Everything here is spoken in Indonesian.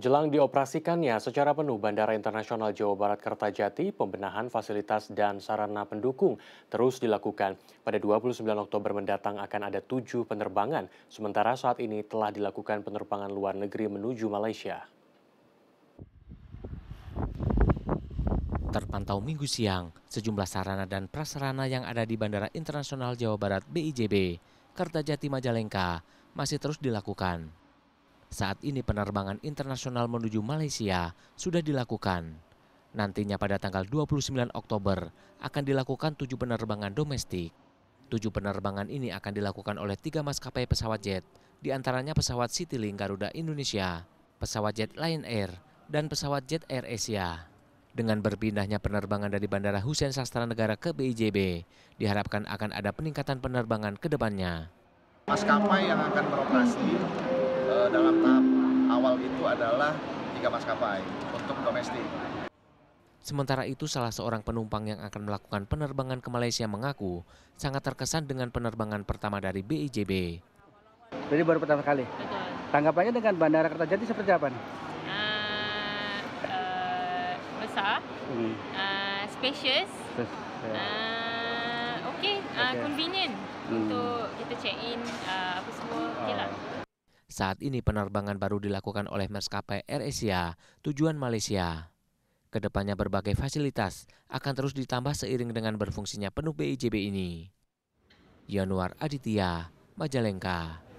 Jelang dioperasikannya secara penuh Bandara Internasional Jawa Barat Kertajati, pembenahan fasilitas dan sarana pendukung terus dilakukan. Pada 29 Oktober mendatang akan ada tujuh penerbangan, sementara saat ini telah dilakukan penerbangan luar negeri menuju Malaysia. Terpantau minggu siang, sejumlah sarana dan prasarana yang ada di Bandara Internasional Jawa Barat BIJB, Kertajati Majalengka, masih terus dilakukan. Saat ini penerbangan internasional menuju Malaysia sudah dilakukan. Nantinya pada tanggal 29 Oktober akan dilakukan tujuh penerbangan domestik. Tujuh penerbangan ini akan dilakukan oleh tiga maskapai pesawat jet, diantaranya pesawat Citylink Garuda Indonesia, pesawat jet Lion Air, dan pesawat jet Air Asia. Dengan berpindahnya penerbangan dari Bandara Hussein Sastra Negara ke BIJB, diharapkan akan ada peningkatan penerbangan ke depannya. Maskapai yang akan beroperasi dalam tahap awal itu adalah tiga maskapai untuk domestik. Sementara itu, salah seorang penumpang yang akan melakukan penerbangan ke Malaysia mengaku sangat terkesan dengan penerbangan pertama dari BIJB. Jadi baru pertama kali. Betul. Tanggapannya dengan Bandara Kertajati seperti apa? Nih? Uh, uh, besar, hmm. uh, spacious, uh, oke, okay, uh, convenient hmm. untuk kita check in uh, apa semua saat ini penerbangan baru dilakukan oleh maskapai Air Asia tujuan Malaysia. Kedepannya berbagai fasilitas akan terus ditambah seiring dengan berfungsinya penuh BIJB ini. Yanuar Aditya, Majalengka.